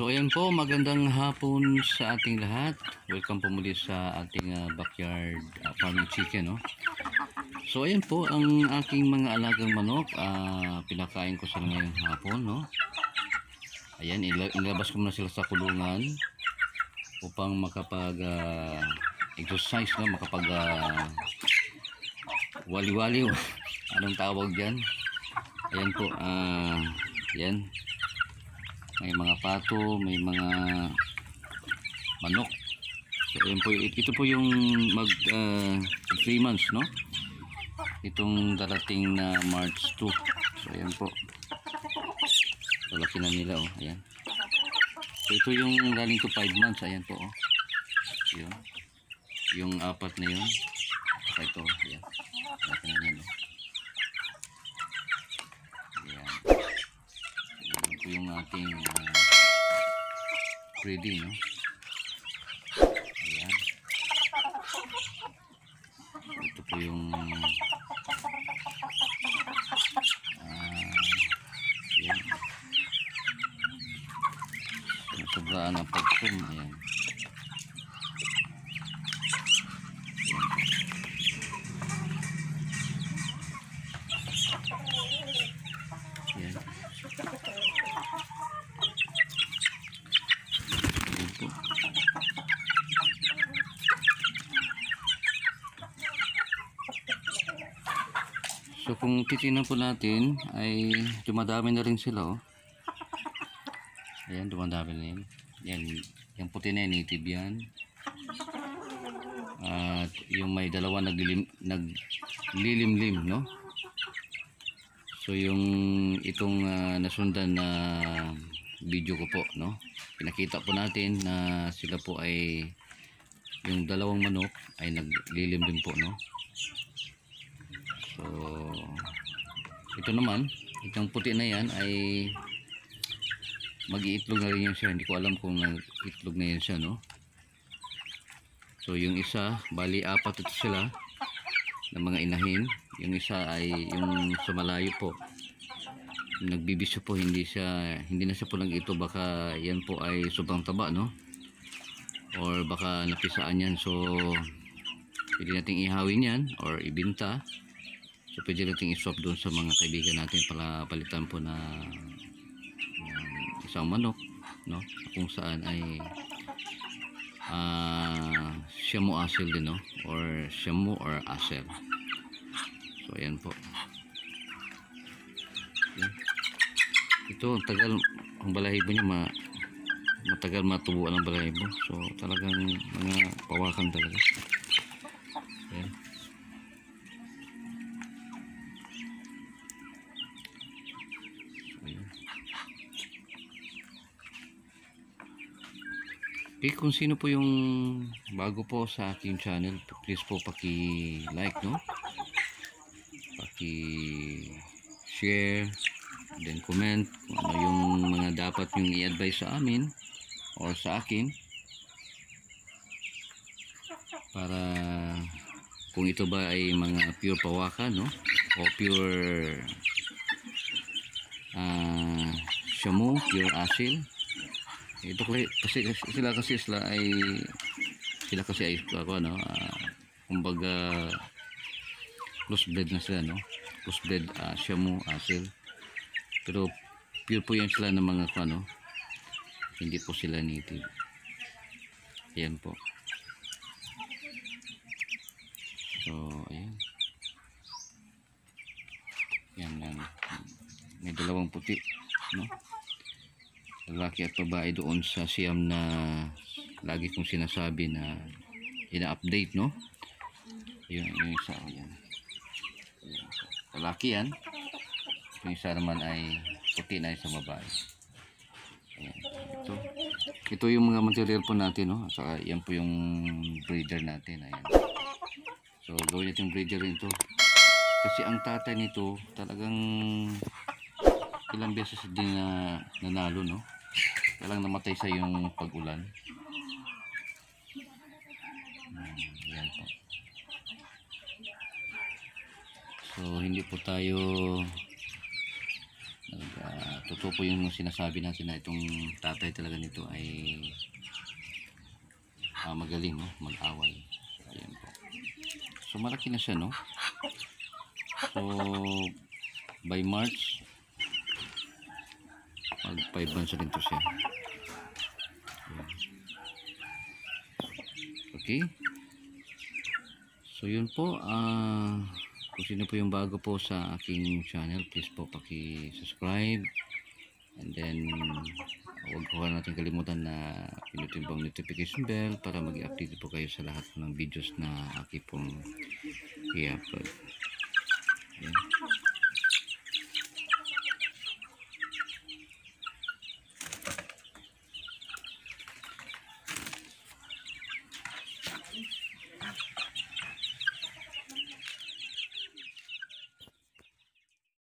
So ayan po, magandang hapon sa ating lahat. Welcome po muli sa ating uh, backyard uh, farming chicken. No? So ayan po, ang aking mga alagang manok, uh, pinakain ko sila ngayong hapon. No? Ayan, inilabas ko muna sila sa kulungan upang makapag uh, exercise, no? makapag wali wali-wali. Anong tawag dyan? Ayan po, uh, Ayan may mga pato may mga manok so, ayan po, ito po yung mag uh, ah, 3 months no itong darating na March 2 so ayan po lalaki na nila oh ayan so, ito yung galing to 5 months ayan po oh yun yung apat na yun ito oh. ayan lalaki na nila oh ating uh, no? ayan ito po yung uh, ayan sobraan ang pag-zoom ayan So kung titingnan po natin ay dumadami na rin sila oh. Ayan dumadami na yun. Yan, yung puti na yun, native yan. At yung may dalawa naglilim, naglilimlim no. So yung itong uh, nasundan na video ko po no. Pinakita po natin na sila po ay yung dalawang manok ay naglilimlim po no so ito naman itong puti na yan ay mag-iitlog na rin yan siya hindi ko alam kung itlog na yan siya no so yung isa bali apat ito sila ng mga inahin yung isa ay yung sa malayo po nagbibiso po hindi siya hindi na siya po lang ito baka yan po ay sobrang taba no or baka napisaan yan so pwede nating ihawin yan or ibinta So pwede natin iswap doon sa mga kaibigan natin para palitan po na um, isang manok no? kung saan ay uh, ah, shamu asel din no? or shamu or asel. So ayan po. Ayan. Ito ang tagal ang balahibo niya ma matagal matubuan ang balahibo. So talagang mga pawakan talaga. Ayan. Okay, eh, kung sino po yung bago po sa aking channel, please po paki-like, no? Paki-share, then comment kung ano yung mga dapat yung i-advise sa amin or sa akin para kung ito ba ay mga pure pawaka, no? O pure uh, shamu, pure asil, ito kasi, kasi sila kasi sila ay sila kasi ay ako ano uh, kumbaga close breed na sila no close breed uh, ah, shamu asil ah, pero pure po yan sila ng mga ano hindi po sila native ayan po so ayan yan lang may dalawang puti no lalaki at babae doon sa siyam na lagi kong sinasabi na ina-update no yun yung isa yan. yan lalaki yan yung isa naman ay puti na sa babae Ayan. ito ito yung mga material po natin no so, yan po yung breeder natin ayan so gawin natin breeder rin to kasi ang tatay nito talagang ilang beses din na nanalo no Walang namatay sa yung pag-ulan. Hmm, yan po. So, hindi po tayo nag, uh, totoo po yung sinasabi natin na itong tatay talaga nito ay uh, magaling, no? mag-away. Ayan po. So, malaki na siya, no? So, by March, mag 5 months rin to siya okay so yun po uh, kung sino po yung bago po sa aking channel please po paki-subscribe and then huwag ko natin kalimutan na pinutin pang notification bell para mag-update po kayo sa lahat ng videos na aking pong i-upload yeah.